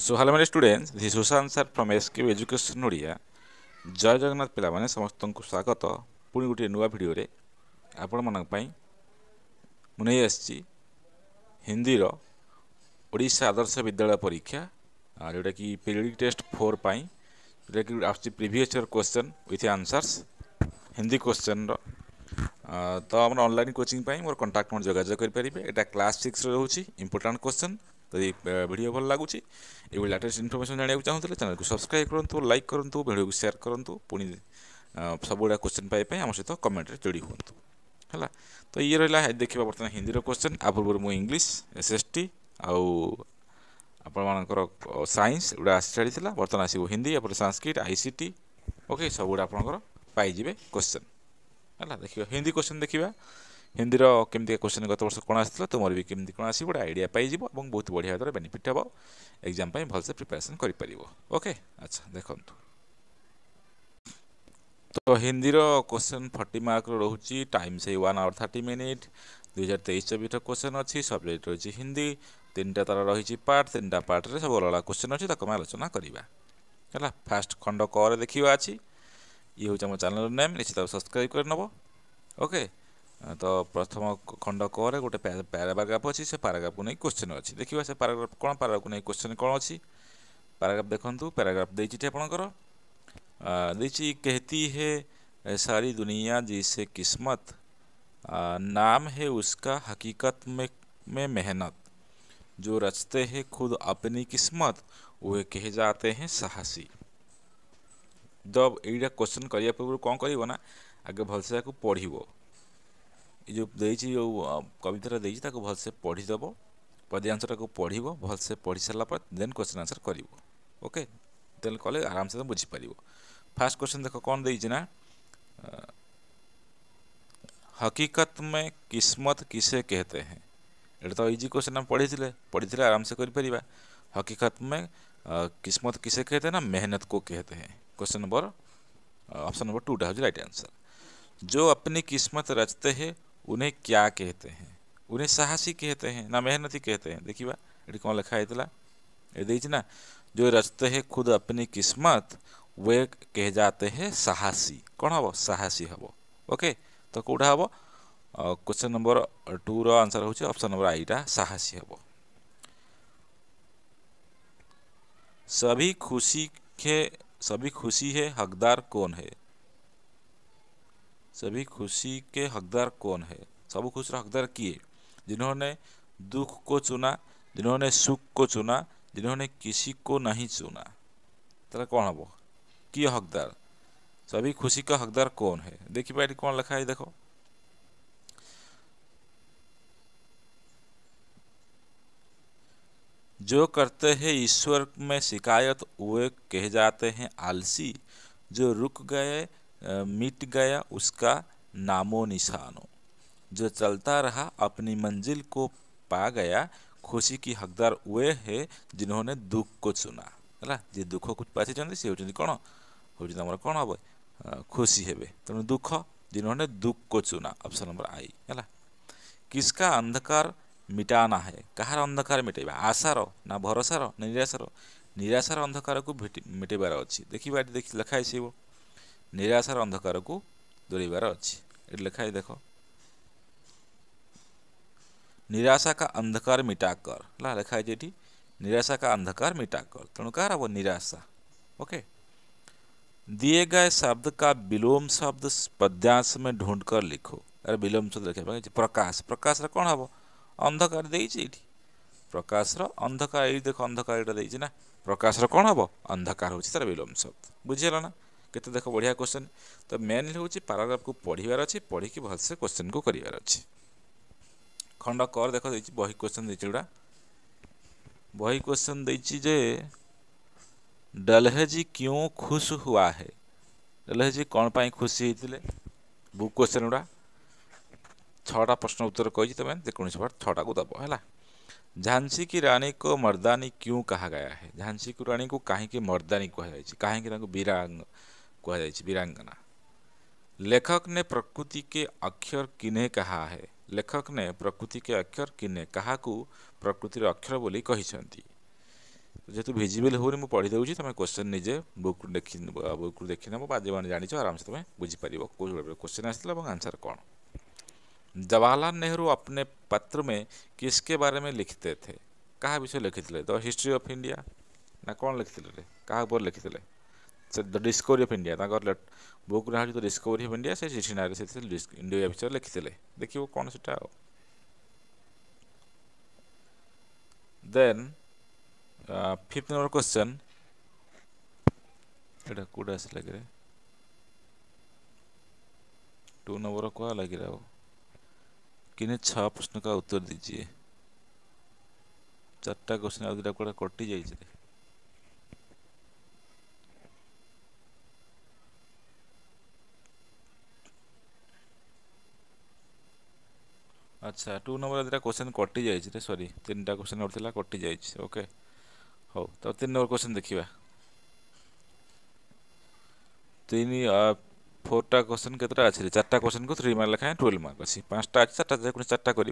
सो hello मेरे students this Sushant sir from S K education Odia Jai Jagannath पिलाମାନେ ସମସ୍ତଙ୍କୁ ସ୍ୱାଗତ ପୁଣି ଗୋଟିଏ ନୂଆ ଭିଡ଼ିଓରେ ଆପଣମାନଙ୍କ ପାଇଁ ମୁଁ ନେଇ ଆସିଛି ହିନ୍ଦୀର ଓଡ଼ିଶା ଆଦର୍ଶ ବିଦ୍ୟାଳୟ ପରୀକ୍ଷା ଯେଉଁଟାକି ପିରିୟଡ଼ିକ୍ ଟେଷ୍ଟ ଫୋର୍ ପାଇଁ ଯେଉଁଟାକି ଆସୁଛି previous year question with answers Hindi କ୍ୱେଶ୍ଚନ୍ର ତ ଆମର ଅନଲାଇନ୍ କୋଚିଂ ପାଇଁ ମୋର କଣ୍ଟାକ୍ଟ ନମ୍ବର ଯୋଗାଯୋଗ କରିପାରିବେ ଏଇଟା କ୍ଲାସ୍ ସିକ୍ସରେ ରହୁଛି ଇମ୍ପୋର୍ଟାଣ୍ଟ କ୍ୱେଶ୍ଚନ୍ ଯଦି ଭିଡ଼ିଓ ଭଲ ଲାଗୁଛି ଏଭଳି ଲାଟେଷ୍ଟ ଇନଫର୍ମେସନ୍ ଜାଣିବାକୁ ଚାହୁଁଥିଲେ ଚ୍ୟାନେଲକୁ ସବସ୍କ୍ରାଇବ୍ କରନ୍ତୁ ଲାଇକ୍ କରନ୍ତୁ ଭିଡ଼ିଓକୁ ସେୟାର କରନ୍ତୁ ପୁଣି ସବୁଗୁଡ଼ା କୋଶ୍ଚିନ୍ ପାଇବା ପାଇଁ ଆମ ସହିତ କମେଣ୍ଟରେ ଯୋଡ଼ି ହୁଅନ୍ତୁ ହେଲା ତ ଇଏ ରହିଲା ଦେଖିବା ବର୍ତ୍ତମାନ ହିନ୍ଦୀର କୋଶ୍ଚିନ୍ ଆ ପୂର୍ବରୁ ମୁଁ ଇଂଲିଶ ଏସ୍ ଏସ୍ ଟି ଆଉ ଆପଣମାନଙ୍କର ସାଇନ୍ସ ଗୁଡ଼ା ଆସି ଛାଡ଼ିଥିଲା ବର୍ତ୍ତମାନ ଆସିବ ହିନ୍ଦୀ ଏପଟେ Sanskrit I C T okay ସବୁଗୁଡ଼ା ଆପଣଙ୍କର ପାଇଯିବେ କୋଶ୍ଚିନ୍ ହେଲା ଦେଖିବା ହିନ୍ଦୀ କୋଶ୍ଚିନ୍ ଦେଖିବା ହିନ୍ଦୀର କେମିତି କୋଶ୍ଚିନ୍ ଗତ ବର୍ଷ କ'ଣ ଆସିଥିଲା ତୁମର ବି କେମିତି କ'ଣ ଆସିବ ଗୋଟେ ଆଇଡ଼ିଆ ପାଇଯିବ ଏବଂ ବହୁତ ବଢ଼ିଆ ଦ୍ୱାରା ବେନିଫିଟ୍ ହେବ ଏକ୍ଜାମ୍ ପାଇଁ ଭଲସେ ପ୍ରିପାରେସନ୍ କରିପାରିବ ଓକେ ଆଚ୍ଛା ଦେଖନ୍ତୁ ତ ହିନ୍ଦୀର କୋଶ୍ଚିନ୍ ଫର୍ଟି ମାର୍କର ରହୁଛି ଟାଇମ୍ ସେଇ ୱାନ୍ ଆୱାର୍ ଥାର୍ଟି ମିନିଟ୍ ଦୁଇ ହଜାର ତେଇଶ ଚବିଶର କୋଶ୍ଚିନ୍ ଅଛି ସବଜେକ୍ଟ ରହିଛି ହିନ୍ଦୀ ତିନିଟା ତା'ର ରହିଛି ପାର୍ଟ ତିନିଟା ପାର୍ଟରେ ସବୁ ଅଲଗା ଅଲଗା କୋଶ୍ଚିନ୍ ଅଛି ତାକୁ ଆମେ ଆଲୋଚନା କରିବା ହେଲା ଫାର୍ଷ୍ଟ ଖଣ୍ଡ କରେ ଦେଖିବା ଅଛି ଇଏ ହେଉଛି ଆମ ଚ୍ୟାନେଲ୍ର ନେମ୍ ନିଶ୍ଚିତ ସବସ୍କ୍ରାଇବ୍ କରିନେବ ଓକେ तो प्रथम खंड कह गोटे पाराग्राफ अच्छी से पाराग्राफ को नहीं क्वेश्चन अच्छी देखिए से पाराग्राफ कौन पाराग्राफ को नहीं क्वेश्चन कौन अच्छी पाराग्राफ देखु पाराग्राफ दे आपणकर कहती है सारी दुनिया जी से किस्मत नाम है उसका हकीकत में मेहनत जो रचते हैं खुद अपनी किस्मत वह कह जाते हैं साहसी जब यहाँ क्वेश्चन करने पूर्व कौन करना आगे भलसे पढ़व जो दे कविता देखिए भलसे पढ़ीदेव पद आंसर को पढ़व भलसे पढ़ी सारापर दे क्वेश्चन आंसर करके कले आराम से बुझीपर फास्ट क्वेश्चन देख कौन देना हकीकत में किस्मत किसे कहते हैं ये तो इजी क्वेश्चन आम पढ़ी थे पढ़ी थे आराम से कर हकीकत में किस्मत किसे कहते हैं ना मेहनत को कहते हैं question number option number two डाउज राइट आंसर जो अपनी किस्मत रचते हैं उन्हें क्या कहते हैं उन्हें साहसी कहते हैं ना मेहनती कहते हैं देखिए बा ये कौन लिखा है इतना ये जो रचते हैं खुद अपनी किस्मत वे कह जाते हैं साहसी कौन हम साहसी हम ओके तो कौटा हम क्वेश्चन नंबर टू रनसर हूँ ऑप्शन नंबर आईटा साहसी हम सभी खुशी के सभी खुशी है हकदार कौन है सभी खुशी के हकदार कौन है सब खुश हकदार किए जिन्होंने दुख को चुना जिन्होंने सुख को चुना जिन्होंने किसी को नहीं चुना तरह कौन हम किए हकदार सभी खुशी का हकदार कौन है देखिए भाई कौन लिखा है देखो जो करते हैं ईश्वर में शिकायत वे कह जाते हैं आलसी जो रुक गए मिट गया उसका नामो निशानो जो चलता रहा अपनी मंजिल को पा गया खुशी की हकदार वे है जिन्होंने दुख को चुना जे दुख को ବାଛିଛନ୍ତି ସେ ହେଉଛନ୍ତି କ'ଣ ହେଉଛି तुम कौन हम खुशी हे ତେଣୁ दुख जिन्होंने दुख को चुना ऑप्शन नंबर आई है किसका अंधकार मिटाना है कहार अंधकार मिटेबा आशार ना भरोसार ना निराशार निराशार अंधकार को मिटेबार अच्छी देखा देख लिखाई निराशार अंधकार को दूरबार अच्छे ଲେଖା ହେଇ निराशा का अंधकार मिटाकर ला लिखा है जेटी निराशा का अंधकार मिटाकर तेणु कह रहा वो निराशा ओके दिए गए शब्द का विलोम शब्द पद्यांश में ढूंढ कर लिखो अरे विलोम शब्द लिखे प्रकाश प्रकाश कौन हम अंधकार देठी प्रकाश रंधकार ये देख अंधकार ये ना प्रकाश रण हम अंधकार हो विलोम शब्द बुझेगा ना କେତେ ଦେଖ ବଢ଼ିଆ କୋଶ୍ଚେନ୍ ତ ମେନ୍ଲି ହେଉଛି ପାରାଗ୍ରାଫକୁ ପଢ଼ିବାର ଅଛି ପଢ଼ିକି ଭଲସେ କୋଶ୍ଚେନ୍କୁ କରିବାର ଅଛି ଖଣ୍ଡ କର ଦେଖ ଦେଇଛି ବହି କୋଶ୍ଚେନ୍ ଦେଇଛି ଗୁଡ଼ା ବହି କୋଶ୍ଚେନ୍ ଦେଇଛି ଯେ ଡଲହେଜି କେଉଁ ଖୁସ ହୁଆ ହେ ଡଲହେଜି କ'ଣ ପାଇଁ ଖୁସି ହେଇଥିଲେ ବୁକ୍ କୋଶ୍ଚେନ୍ ଗୁଡ଼ା ଛଅଟା ପ୍ରଶ୍ନ ଉତ୍ତର କହିଛି ତୁମେ ଯେକୌଣସି ଭାବରେ ଛଅଟାକୁ ଦେବ ହେଲା ଝାନ୍ସି କି ରାଣୀ କୋ ମର୍ଦାନୀ କ୍ୟୁ କୁହାଗୟା ହେ ଝାନ୍ସି କି ରାଣୀ को କାହିଁକି ମର୍ଦାନୀ କୁହାଯାଇଛି କାହିଁକି ତାଙ୍କୁ ବୀରାଙ୍ଗ कहा वीरांगना लेखक ने प्रकृति के अक्षर किन्हे कहा है लेखक ने प्रकृति के अक्षर किन्हे क्या प्रकृतिर अक्षर बोली कही जेहतु भिजिबल हो रही पढ़ी देखिए तुम्हें क्वेश्चन निजे बुक देख बुक দেখি নেব বা যেমন জানিছ আরামসে তুমি বুঝিপারিব কোভাবে কোশ্চেন আসলে आंसर कौन जवाहरलाल नेहरू अपने पत्र में किसके बारे में लिखते थे क्या विषय लिखी थे द हिस्ट्री ऑफ इंडिया ना कौन लिखी थे क्या ऊपर लिखी थे the discovery of India book रहा द डिस्कोरी अफ इंडिया से चिठी ना इंडिया विषय लिखी देख कौन से देन फिफ्थ नंबर क्वेश्चन कौट आस लगे टू नंबर क्या लगे किने छ प्रश्न का उत्तर दीजिए चार्टा क्वेश्चन आ कटि जाए अच्छा टू नंबर दुटा क्वेश्चन कटि जाए सरी तीन टाइम क्वेश्चन गोटे कटि जाए ओके हाउ तो तीन नंबर क्वेश्चन देखा तीन फोरटा टा क्वेश्चन के चार क्वेश्चन को थ्री मार्क लिखाएं ट्वेल्व मार्क अच्छी पाँचटा अच्छे चार्ट चार्टा कर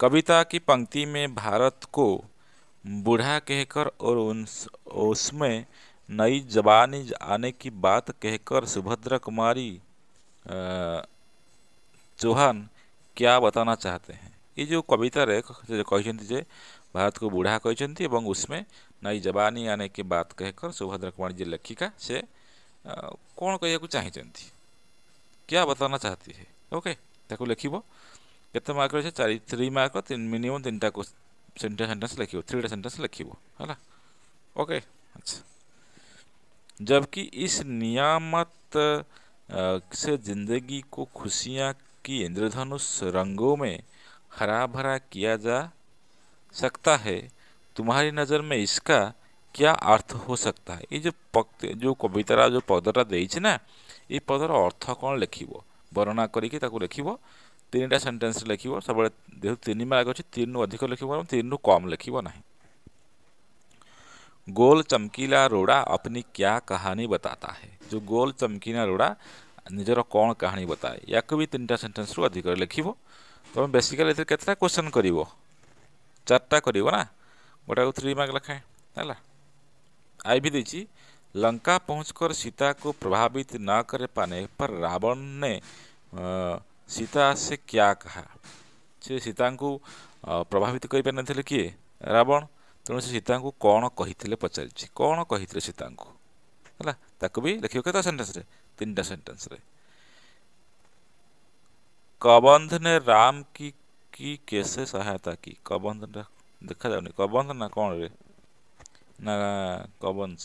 कविता की पंक्ति में भारत को बूढ़ा कहकर और उसमें नई जवानी आने की बात कहकर सुभद्रा कुमारी चौहान क्या बताना चाहते हैं ये जो कविता है भारत को बूढ़ा कहते उसमें नई जवानी आने के बात कहकर सुभद्रा कुमारी जी लेखिका से कौन कह चाहती क्या बताना चाहती है ओके ताको लिखब केते मार्क अच्छे चार थ्री मार्क तीन मिनिमम तीन सेंटेंस सेन्टेन्स लिख थ्रीटा सेन्टेन्स लिख है ओके अच्छा जबकि इस नियामत से जिंदगी को खुशियाँ कि इंद्रधनुष रंगों में हरा भरा किया जा सकता है तुम्हारी नज़र में इसका क्या अर्थ हो सकता है ये जो पक्ति जो कविता जो पदटा देचे ये पदर अर्थ कौन लिख वर्णना करके लिख तीन ତିନିଟା सेन्टेन्स लिख सब ଯେହେତୁ तीन मार्ग अच्छे तीन रु अधिक लिख तीन रु कम ନାହିଁ गोल चमकीला रोड़ा अपनी क्या कहानी बताता है जो गोल चमकीला रोड़ा निजर कौन कहानी बताए या भी तीन टाइम सेन्टेन्स रू अधिक लिख तुम बेसिकाली के क्वेश्चन कर चार्टा कर गोटा को थ्री मार्क लिखाए है आई भी देखी लंका पहुँचकर सीता को प्रभावित न करे पाने पर रावण ने सीता से क्या कहा से सीता प्रभावित कर पार नहीं किए रावण तेनाली सीता कौन कही पचार कौन कही सीता भी लिखे कैसे सेन्टेन्स तिनटा सेंटेंस रे कबंध ने राम की की कैसे सहायता की कबंध देखा जाऊनी कबंध ना कौन रे ना कबंश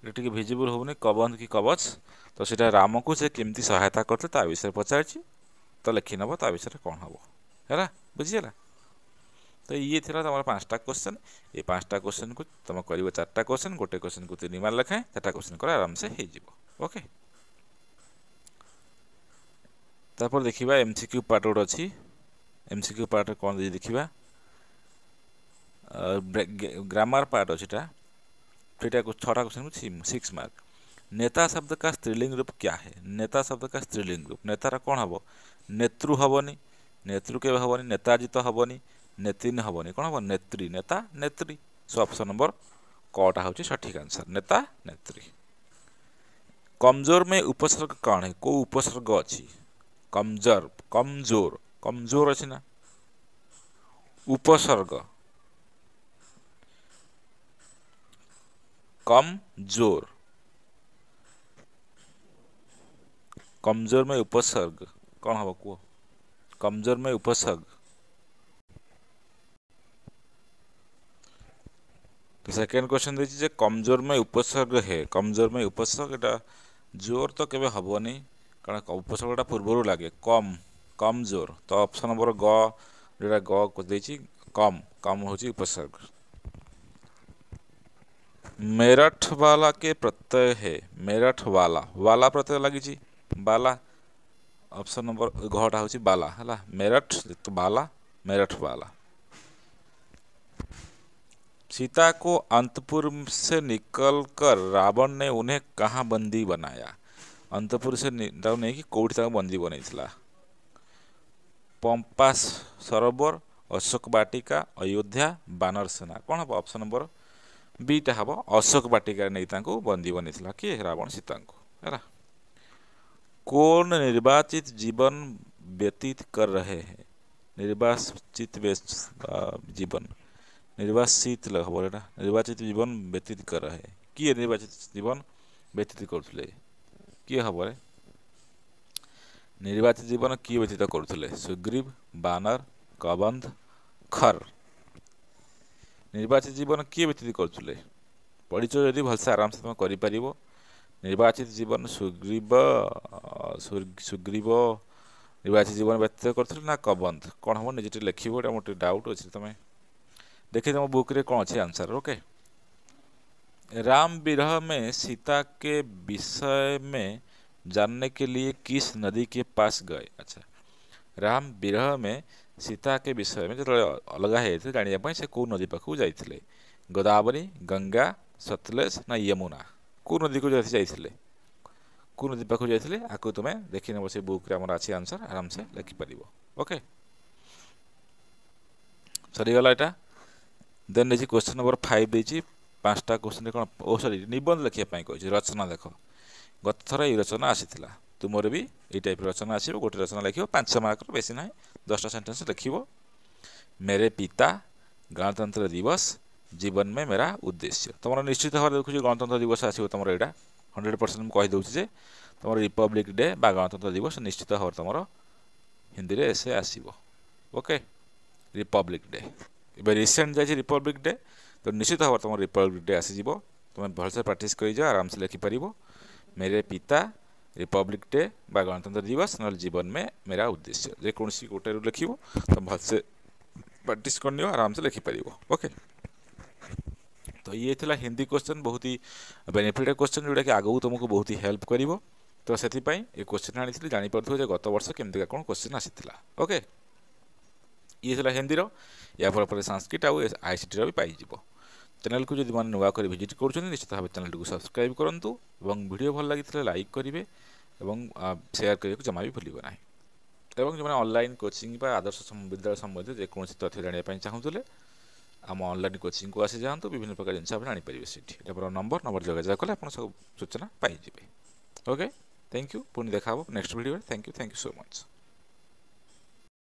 এটা টিকে ভিজিবল হবুনি কবন্ধ কি কবচ তো সেটা রামকু সে কেমতি সহায়তা করতে তা বিষয়ে পচারছি তো লিখি নেব তা বিষয়ে কম হব হ্যাঁ বুঝিগলা তো ইয়ে লা তোমার পাঁচটা কোশ্চেন এই পাঁচটা কোশ্চেন কু তুমি করব চারটা কোশ্চেন গোটে কোশ্চেন কু তিন মার্ক লেখায় চারটা কোশ্চেন করে আরামসে হয়ে যাব ओके तापर देखा एम सिक्यू पार्ट गोटे अच्छी एम सिक्यू पार्ट कौन देखा ग्रामर पार्ट अच्छा छा क्वेश्चन सिक्स मार्क नेता शब्द का स्त्रीलिंग रूप क्या है नेता शब्द का स्त्रीलिंग रूप नेतार कौन हम नेतृ हेनी नेतृ के हेनी नेताजी तो हेनी नेतृन हेनी कौन हम नेत्री नेता नेत्री सो अपसन नंबर कटा हो सठिक आंसर नेता नेत्री कमजोर में उपसर्ग କ'ଣ है କେଉଁ उपसर्ग अच्छी कमजोर कमजोर कमजोर ଅଛି ना उपसर्ग कमजोर कमजोर में उपसर्ग कौन हम कह कमजोर में उपसर्ग तो सेकेंड क्वेश्चन देखिए कमजोर में उपसर्ग है कमजोर में उपसर्ग जोर तो केवे हेनी कारण उपसर्गटा पूर्व लगे कम कम जोर तो अप्सन नंबर ग जोटा गई कम कम हूँ उपसर्ग मेरठ वाला के प्रत्यय है मेरठ वाला वाला प्रत्यय लगी बाला ऑप्शन नंबर घटा हूँ बाला है मेरठ बाला मेरठ वाला सीता को अंतपुर से निकलकर रावण ने उन्हें कहाँ बंदी बनाया अंतपुर से नहीं नहीं कौटी तक बंदी बनता पंपा सरोवर अशोक बाटिका अयोध्या बानर सेना कौन हम ऑप्शन नंबर बीटा हम अशोक बाटिका नहीं बंदी बनता किए रावण सीता को है कौन निर्वाचित जीवन व्यतीत कर रहे हैं निर्वाचित जीवन নির্বাচিত বলে না নির্বাচিত জীবন ব্যতীত করা হয় কি নির্বাচিত জীবন ব্যতীত করুলে কি হবরে নির্বাচিত জীবন কি ব্যতীত করুলে সুগ্রীব বানর কবন্ধ খর নির্বাচিত জীবন কি ব্যতীত করুলে পড়িছ যদি ভালসে আরামসে তুমি করিপারিব নির্বাচিত জীবন সুগ্রীব সুগ্রীব নির্বাচিত জীবন ব্যতীত করুলে না কবন্ধ কোণ হব নিজে লেখিব এটা মোটে ডাউট অছে তুমি देखे तुम बुक रे कौन अच्छे आंसर ओके राम विरह में सीता के विषय में जानने के लिए किस नदी के पास गए अच्छा राम विरह में सीता के विषय में जो अलग है जानापी से कौ नदी पाखक जाते गोदावरी गंगा सतलेज ना यमुना कौ नदी को जाते कौ नदी पाखक जाते आपको तुम देखने से बुक अच्छे आंसर आराम से लिखिपार ओके सरीगला यहाँ ଦେନ୍ ଦେଇଛି କ୍ୱେଶ୍ଚନ୍ ନମ୍ବର ଫାଇଭ୍ ଦେଇଛି ପାଞ୍ଚଟା କ୍ୱେଶ୍ଚିନ୍ରେ କ'ଣ ଓ ସରି ନିବନ୍ଧ ଲେଖିବା ପାଇଁ କହିଛି ରଚନା ଲେଖ ଗତ ଥର ଏଇ ରଚନା ଆସିଥିଲା ତୁମର ବି ଏଇ ଟାଇପ୍ର ରଚନା ଆସିବ ଗୋଟେ ରଚନା ଲେଖିବ ପାଞ୍ଚ ମାର୍କର ବେଶୀ ନାହିଁ ଦଶଟା ସେଣ୍ଟେନ୍ସ ଲେଖିବ मेरे पिता गणतंत्र दिवस जीवन में मेरा उद्देश्य तुम निश्चित भाव देखु गणतंत्र दिवस आसो तुम यहाँ हंड्रेड परसेंट मुझे कहीदे जे तुम रिपब्लिक डे बा गणतंत्र दिवस निश्चित भाव तुम हिंदी में एसे आसो ओके रिपब्लिक डे ଏବେ ରିସେଣ୍ଟ ଯାଇଛି ରିପବ୍ଲିକ୍ ଡେ ତ ନିଶ୍ଚିତ ଭାବରେ ତୁମର ରିପବ୍ଲିକ୍ ଡେ ଆସିଯିବ भलसे प्राक्ट कर आराम से लिखिपार मेरे पिता रिपब्लिक डे बा गणतंत्र दिवस न जीवन में मेरा उद्देश्य जेकोसी गोटे लिख तुम भलसे प्राक्ट कर आराम से लिखिपार ओके तो ये थी हिंदी क्वेश्चन बहुत ही बेनिफिट क्वेश्चन जोटा कि आगे तुमको बहुत ही हेल्प कर तो से क्वेश्चन आनी जापर गत वर्ष केमती कौन क्वेश्चन आसी ओके ଇଏ ଥିଲା ହିନ୍ଦୀର ଏହା ପରେ ପରେ ସାଂସ୍କ୍ରିଟ ଆଉ ଆଇସିଟିର ବି ପାଇଯିବ ଚ୍ୟାନେଲକୁ ଯଦି ମାନେ ନୂଆ କରି ଭିଜିଟ୍ କରୁଛନ୍ତି ନିଶ୍ଚିତ ଭାବେ ଚ୍ୟାନେଲଟିକୁ ସବସ୍କ୍ରାଇବ୍ କରନ୍ତୁ ଏବଂ ଭିଡ଼ିଓ ଭଲ ଲାଗିଥିଲେ ଲାଇକ୍ କରିବେ ଏବଂ ସେୟାର କରିବାକୁ ଜମା ବି ଭୁଲିବେ ନାହିଁ ଏବଂ ଯେଉଁମାନେ ଅନଲାଇନ୍ କୋଚିଂ ବା ଆଦର୍ଶ ବିଦ୍ୟାଳୟ ସମ୍ବନ୍ଧୀୟ ଯେକୌଣସି ତଥ୍ୟ ଜାଣିବା ପାଇଁ ଚାହୁଁଥିଲେ ଆମ ଅନଲାଇନ୍ କୋଚିଂକୁ ଆସିଯାଆନ୍ତୁ ବିଭିନ୍ନ ପ୍ରକାର ଜିନିଷ ଆପଣ ଜାଣିପାରିବେ ସେଠି ଆମର ନମ୍ବର ନମ୍ବର ଯୋଗାଯୋଗ କଲେ ଆପଣ ସବୁ ସୂଚନା ପାଇଯିବେ ଓକେ ଥ୍ୟାଙ୍କ ୟୁ ପୁଣି ଦେଖା ହେବ ନେକ୍ସଟ ଭିଡ଼ିଓରେ thank you thank you so much